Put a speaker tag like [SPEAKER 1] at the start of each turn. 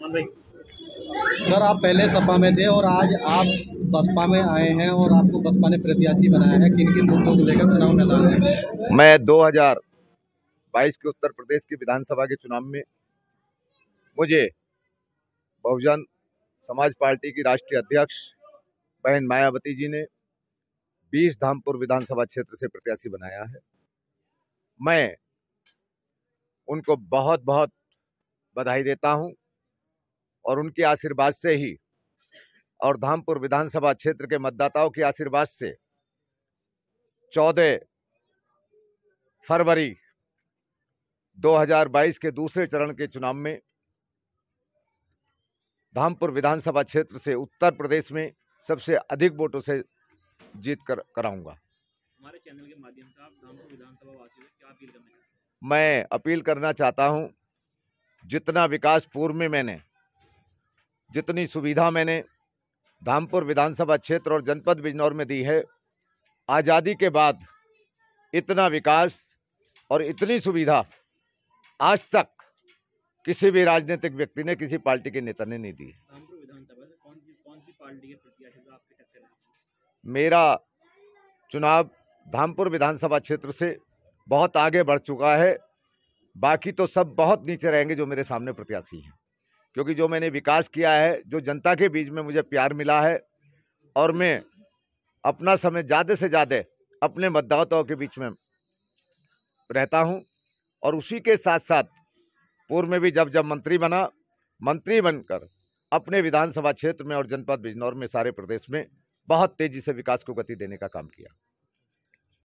[SPEAKER 1] sir आप पहले सपा में थे और आज आप बसपा में आए हैं और आपको बसपा ने प्रत्याशी बनाया है किन किन मुद्दों को लेकर चुनाव मैदान में मैं 2022 के उत्तर प्रदेश के विधानसभा के चुनाव में मुझे बहुजन समाज पार्टी की राष्ट्रीय अध्यक्ष बहन मायावती जी ने बीस धामपुर विधानसभा क्षेत्र से प्रत्याशी बनाया है मैं उनको बहुत बहुत बधाई देता हूं और उनके आशीर्वाद से ही और धामपुर विधानसभा क्षेत्र के मतदाताओं के आशीर्वाद से चौदह फरवरी 2022 के दूसरे चरण के चुनाव में धामपुर विधानसभा क्षेत्र से उत्तर प्रदेश में सबसे अधिक वोटों से जीत कर कराऊंगा हमारे चैनल के माध्यम से आप धामपुर विधानसभा क्या अपील करना मैं अपील करना चाहता हूं जितना विकास पूर्व में मैंने जितनी सुविधा मैंने धामपुर विधानसभा क्षेत्र और जनपद बिजनौर में दी है आज़ादी के बाद इतना विकास और इतनी सुविधा आज तक किसी भी राजनीतिक व्यक्ति ने किसी पार्टी के नेता ने नहीं दी है मेरा चुनाव धामपुर विधानसभा क्षेत्र से बहुत आगे बढ़ चुका है बाकी तो सब बहुत नीचे रहेंगे जो मेरे सामने प्रत्याशी हैं क्योंकि जो मैंने विकास किया है जो जनता के बीच में मुझे प्यार मिला है और मैं अपना समय ज़्यादा से ज़्यादा अपने मतदाताओं के बीच में रहता हूँ और उसी के साथ साथ पूर्व में भी जब जब मंत्री बना मंत्री बनकर अपने विधानसभा क्षेत्र में और जनपद बिजनौर में सारे प्रदेश में बहुत तेजी से विकास को गति देने का काम किया